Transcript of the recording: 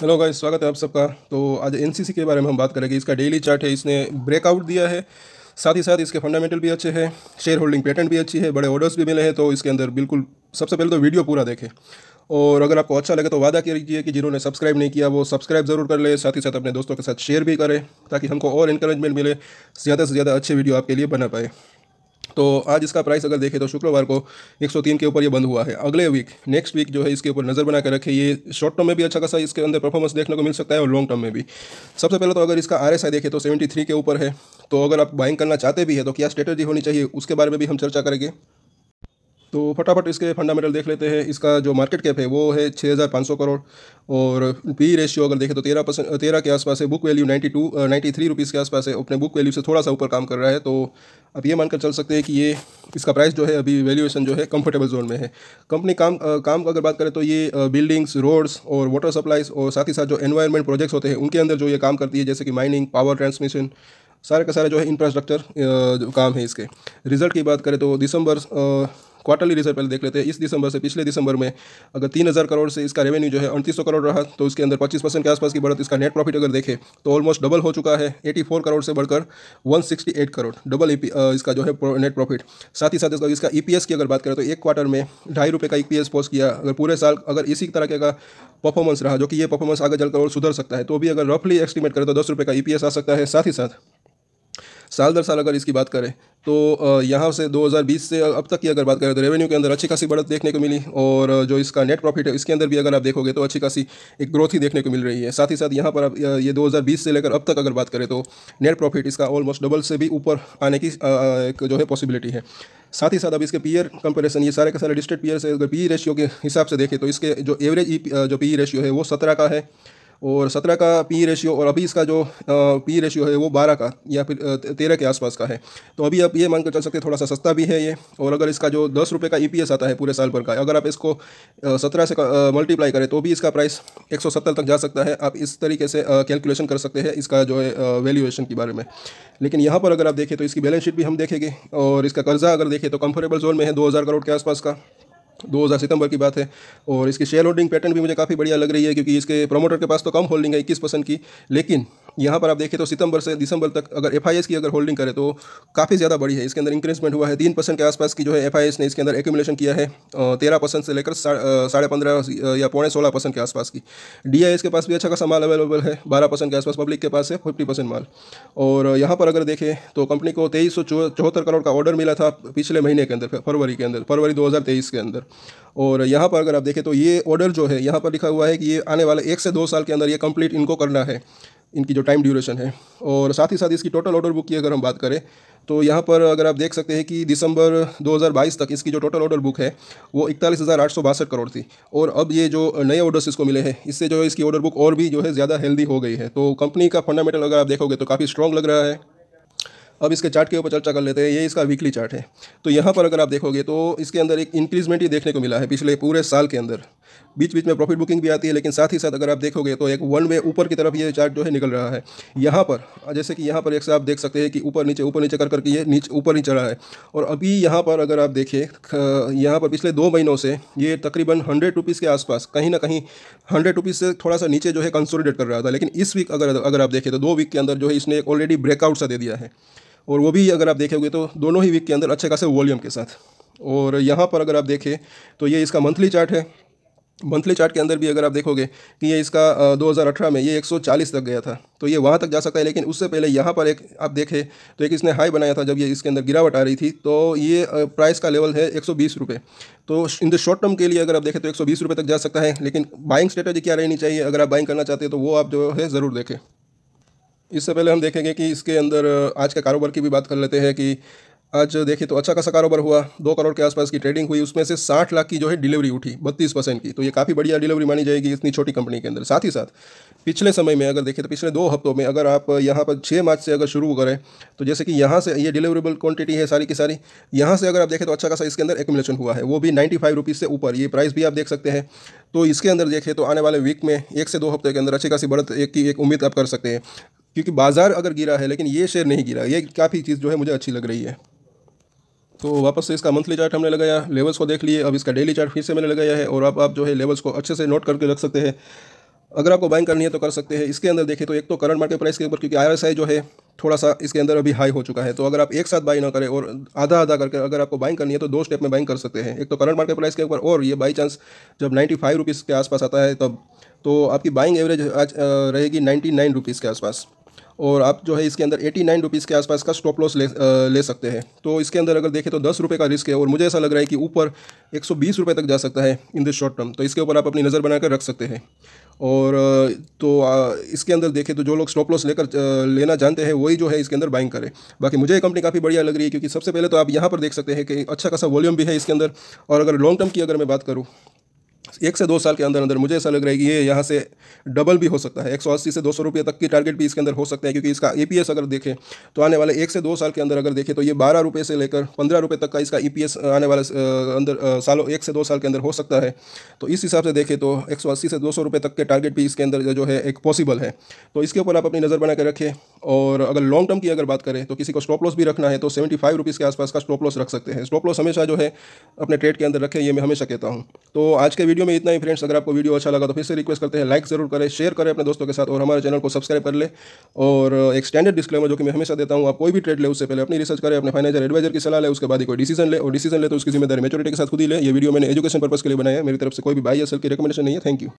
hello guys स्वागत है आप सबका तो आज एन के बारे में हम बात करेंगे इसका डेली चार्ट है इसने ब्रेकआउट दिया है साथ ही साथ इसके फंडामेंटल भी अच्छे हैं शेयर होल्डिंग पैटर्न भी अच्छी है बड़े ऑर्डर्स भी मिले हैं तो इसके अंदर बिल्कुल सबसे पहले तो वीडियो पूरा देखें और अगर आपको अच्छा लगे तो वादा कीजिए कि जिन्होंने सब्सक्राइब नहीं किया वो सब्सक्राइब जरूर कर ले साथ ही साथ अपने दोस्तों के साथ शेयर भी करें ताकि हमको और इंकरेजमेंट मिले ज़्यादा से ज़्यादा अच्छे वीडियो आपके लिए बना पाए तो आज इसका प्राइस अगर देखें तो शुक्रवार को 103 के ऊपर ये बंद हुआ है अगले वीक नेक्स्ट वीक जो है इसके ऊपर नज़र बना के रखें ये शॉर्ट टर्म में भी अच्छा खासा इसके अंदर परफॉर्मेंस देखने को मिल सकता है और लॉन्ग टर्म में भी सबसे पहले तो अगर इसका आर एस देखें तो 73 के ऊपर है तो अगर आप बाइंग करना चाहते भी है तो क्या स्ट्रेटेजी होनी चाहिए उसके बारे में भी हम चर्चा करेंगे तो फटाफट इसके फंडामेंटल देख लेते हैं इसका जो मार्केट कैप है वो है छः हज़ार पाँच सौ करोड़ और पी रेशियो e अगर देखें तो तेरह परसेंट तेरह के आसपास है book value ninety two ninety three rupees के आसपास है अपने बुक वैल्यू से थोड़ा सा ऊपर काम कर रहा है तो आप ये मानकर चल सकते हैं कि ये इसका प्राइस जो है अभी वैल्यूएशन जो है कंफर्टेबल जोन में है कंपनी काम काम काम अगर बात करें तो ये बिल्डिंग्स रोड्स और वाटर सप्लाईज और साथ ही साथ जो एनवायरमेंट प्रोजेक्ट्स होते हैं उनके अंदर जो ये काम करती है जैसे कि माइनिंग पावर ट्रांसमिशन सारे का सारा जो है इंफ्रास्ट्रक्चर काम है इसके रिजल्ट की बात करें तो दिसंबर क्वार्टरली रिजल्ट पहले देख लेते हैं इस दिसंबर से पिछले दिसंबर में अगर तीन हज़ार करोड़ से इसका रेवेन्यू जो है अड़तीस सौ करोड़ रहा तो उसके अंदर पच्चीस परसेंट के आसपास की बढ़त इसका नेट प्रॉफिट अगर देखें तो ऑलमोस्ट डबल हो चुका है एटी फोर करोड़ से बढ़कर one sixty eight crore double e इसका जो है नेट प्रॉफिट साथ ही साथ इसका ई पी एस की अगर बात करें तो एक क्वार्टर में ढाई रुपये का ई पी एस पोस्ट किया अगर पूरे साल अगर इसी तरह का परफॉर्मेंस रहा जो कि ये परफॉर्मेंस आगे चलकर और सुधर सकता है तो भी अगर रफली एस्टिमेट करें तो दस रुपये का ई पी एस आ सकता है साथ ही साथ साल दर साल अगर इसकी बात करें तो यहाँ से 2020 से अब तक की अगर बात करें तो रेवेन्यू के अंदर अच्छी खासी बढ़त देखने को मिली और जो इसका नेट प्रॉफिट है इसके अंदर भी अगर आप देखोगे तो अच्छी खासी एक ग्रोथ ही देखने को मिल रही है साथ ही साथ यहाँ पर आप ये 2020 से लेकर अब तक अगर बात करें तो नेट प्रॉफिट इसका ऑलमोस्ट डबल से भी ऊपर आने की जो है पॉसिबिलिटी है साथ ही साथ अब इसके पीयर कंपेरिजन ये सारे के सारे डिस्ट्रिक्ट पीयर से अगर पी रेशियो e के हिसाब से देखें तो इसके जो एवरेज e जो पी रेशियो e है वो सत्रह का है और सत्रह का पी रेशियो और अभी इसका जो पी रेशियो है वो बारह का या फिर तेरह के आसपास का है तो अभी आप ये मान कर चल सकते हैं थोड़ा सा सस्ता भी है ये और अगर इसका जो दस रुपये का ई e आता है पूरे साल भर का अगर आप इसको सत्रह से मल्टीप्लाई करें तो भी इसका प्राइस एक तक जा सकता है आप इस तरीके से कैलकुलेशन कर सकते हैं इसका जो है वैल्यूएशन के बारे में लेकिन यहाँ पर अगर आप देखें तो इसकी बैलेंस शीट भी हम देखेंगे और इसका कर्जा अगर देखें तो कम्फर्टेबल जोन में है दो करोड़ के आसपास का दो हज़ार सितंबर की बात है और इसकी शेयर होल्डिंग पैटर्न भी मुझे काफ़ी बढ़िया लग रही है क्योंकि इसके प्रमोटर के पास तो कम होल्डिंग है इक्कीस परसेंट की लेकिन यहाँ पर आप देखें तो सितंबर से दिसंबर तक अगर एफ की अगर होल्डिंग करें तो काफ़ी ज़्यादा बड़ी है इसके अंदर इंक्रीजमेंट हुआ है तीन परसेंट के आसपास की जो है एफ ने इसके अंदर एक्यूमुलेशन किया है तेरह परसेंट से लेकर साढ़े पंद्रह या पौने सोलह परसेंट के आसपास की डी के पास भी अच्छा खासा माल अवेलेबल है बारह परसेंट के आसपास पब्लिक के पास है फिफ्टी परसेंट माल और यहाँ पर अगर देखें तो कंपनी को तेईस सौ चौहत्तर करोड़ का ऑर्डर मिला था पिछले महीने के अंदर फरवरी के अंदर फरवरी दो के अंदर और यहाँ पर अगर आप देखें तो ये ऑर्डर जो है यहाँ पर लिखा हुआ है कि ये आने वाले एक से दो साल के अंदर ये कंप्लीट इनको करना है इनकी जो टाइम ड्यूरेशन है और साथ ही साथ इसकी टोटल ऑर्डर बुक की अगर हम बात करें तो यहाँ पर अगर आप देख सकते हैं कि दिसंबर 2022 तक इसकी जो टोटल ऑर्डर बुक है वो इकतालीस हज़ार आठ सौ बासठ करोड़ थी और अब ये जो नए ऑर्डर्स इसको मिले हैं इससे जो है इसकी ऑर्डर बुक और भी जो है ज़्यादा हेल्दी हो गई है तो कंपनी का फंडामेंटल अगर आप देखोगे तो काफ़ी स्ट्रॉन्ग लग रहा है अब इसके चार्ट के ऊपर चर्चा कर लेते हैं ये इसका वीकली चार्ट है तो यहाँ पर अगर आप देखोगे तो इसके अंदर एक इंक्रीजमेंट ही देखने को मिला है पिछले पूरे साल के अंदर बीच बीच में प्रॉफिट बुकिंग भी आती है लेकिन साथ ही साथ अगर आप देखोगे तो एक वन वे ऊपर की तरफ ये चार्ट जो है निकल रहा है यहाँ पर जैसे कि यहाँ पर एक से आप देख सकते हैं कि ऊपर नीचे ऊपर नीचे कर करके ये नीचे ऊपर नीचे चढ़ा है और अभी यहाँ पर अगर आप देखिए यहाँ पर पिछले दो महीनों से ये तकरीबन हंड्रेड रुपीज़ के आसपास कहीं ना कहीं हंड्रेड रुपीज़ से थोड़ा सा नीचे जो है कंसोलिडेट कर रहा था लेकिन इस वीक अगर अगर आप देखें तो दो वीक के अंदर जो है इसने एक ऑलरेडी ब्रेकआउट सा दे दिया है और वो भी अगर आप देखोगे तो दोनों ही वीक के अंदर अच्छे खासे वॉल्यूम के साथ और यहाँ पर अगर आप देखें तो ये इसका मंथली चार्ट है मंथली चार्ट के अंदर भी अगर आप देखोगे कि ये इसका 2018 में ये 140 तक गया था तो ये वहाँ तक जा सकता है लेकिन उससे पहले यहाँ पर एक आप देखें तो एक इसने हाई बनाया था जब ये इसके अंदर गिरावट आ रही थी तो ये प्राइस का लेवल है एक रुपये तो इन द शॉर्ट टर्म के लिए अगर आप देखें तो एक रुपये तक जा सकता है लेकिन बाइंग स्ट्रेटेजी क्या रहनी चाहिए अगर आप बाइंग करना चाहते हैं तो वो आप जो है ज़रूर देखें इससे पहले हम देखेंगे कि इसके अंदर आज के कारोबार की भी बात कर लेते हैं कि आज देखिए तो अच्छा खासा कारोबार हुआ दो करोड़ के आसपास की ट्रेडिंग हुई उसमें से साठ लाख की जो है डिलीवरी उठी बत्तीस परसेंट की तो ये काफ़ी बढ़िया डिलीवरी मानी जाएगी इतनी छोटी कंपनी के अंदर साथ ही साथ पिछले समय में अगर देखें तो पिछले दो हफ्तों में अगर आप यहाँ पर छः मार्च से अगर शुरू करें तो जैसे कि यहाँ से ये डिलीवरेबल क्वान्टिटी है सारी की सारी यहाँ से अगर आप देखें तो अच्छा खासा इसके अंदर एकुमुलेशन हुआ है वो भी नाइन्टी फाइव से ऊपर ये प्राइस भी आप देख सकते हैं तो इसके अंदर देखें तो आने वाले वीक में एक से दो हफ्ते के अंदर अच्छी खासी बढ़त एक की एक उम्मीद आप कर सकते हैं क्योंकि बाजार अगर गिरा है लेकिन ये शेयर नहीं गिरा ये काफ़ी चीज़ जो है मुझे अच्छी लग रही है तो वापस से इसका मंथली चार्ट हमने लगाया लेवल्स को देख लिए अब इसका डेली चार्ट फिर से मैंने लगाया है और अब आप जो है लेवल्स को अच्छे से नोट करके रख सकते हैं अगर आपको बाइंग करनी है तो कर सकते हैं इसके अंदर देखें तो एक तो करंट मार्केट प्राइस के ऊपर क्योंकि आई जो है थोड़ा सा इसके अंदर अभी हाई हो चुका है तो अगर आप एक साथ बाई ना करें और आधा आधा करके अगर आपको बाइंग करनी है तो दो स्टेप में बाइंग कर सकते हैं एक तो करंट मार्केट प्राइस के ऊपर और ये बाई चांस जब नाइन्टी फाइव रुपीज़ के आसपास आता है तब तो आपकी बाइंग एवरेज आज रहेगी नाइन्टी नाइन रुपीज़ के आसपास और आप जो है इसके अंदर एटी नाइन रुपीज़ के आसपास का स्टॉप लॉस ले आ, ले सकते हैं तो इसके अंदर अगर देखें तो दस रुपये का रिस्क है और मुझे ऐसा लग रहा है कि ऊपर एक सौ बीस रुपये तक जा सकता है इन द शॉर्ट टर्म तो इसके ऊपर आप अपनी नज़र बनाकर रख सकते हैं और तो इसके अंदर देखें तो जो लोग स्टॉप लॉस लेकर लेना जानते हैं वही जो है इसके अंदर बाइंग करें बाकी मुझे ये कंपनी काफ़ी बढ़िया लग रही है क्योंकि सबसे पहले तो आप यहाँ पर देख सकते हैं कि अच्छा खासा वॉल्यूम भी है इसके अंदर और अगर लॉन्ग टर्म की अगर मैं बात करूँ एक से दो साल के अंदर अंदर मुझे ऐसा लग रहा है कि ये यहाँ से डबल भी हो सकता है एक सौ अस्सी से दो सौ रुपये तक की टारगेट भी इसके अंदर हो सकता है क्योंकि इसका ई e अगर देखें तो आने वाले एक से दो साल के अंदर अगर देखें तो ये बारह रुपये से लेकर पंद्रह रुपये तक का इसका ई e आने वाले अंदर सालों एक से दो साल के अंदर हो सकता है तो इस हिसाब से देखें तो एक सौ अस्सी से दो सौ रुपये तक के टारगेट भी इसके अंदर जो है एक पॉसिबल है तो इसके ऊपर आप अपनी नज़र बना के रखें और अगर लॉन्ग टर्म की अगर बात करें तो किसी को स्टॉप लॉस भी रखना है तो सेवेंटी फाइव रुपीज़ के आसपास का स्टॉप लॉस रख सकते हैं स्टॉप लॉस हमेशा जो है अपने ट्रेड के अंदर रखें ये मैं हमेशा कहता हूँ तो आज के वीडियो वीडियो में इतना ही फ्रेंड्स अगर आपको वीडियो अच्छा लगा तो फिर से रिक्वेस्ट करते हैं लाइक जरूर करें शेयर करें अपने दोस्तों के साथ और हमारे चैनल को सब्सक्राइब कर ले और uh, एक स्टैंडर्ड डिस्क्लेमर जो कि मैं हमेशा देता हूँ आप कोई भी ट्रेड ले उससे पहले अपनी रिसर्च करें अपने फाइनेंशियल एडवाइजर की सलाह ले उसके बाद कोई डिसीजन ले और डिसीजन ले तो उसकी जिम्मेदारी मेचोरिटी के साथ खुद ही ले ये वीडियो मैंने एजुकेशन पर्पस के लिए बनाया है मेरी तरफ से कोई भी बाई या सेल की रिकमेंडेशन नहीं है थैंक यू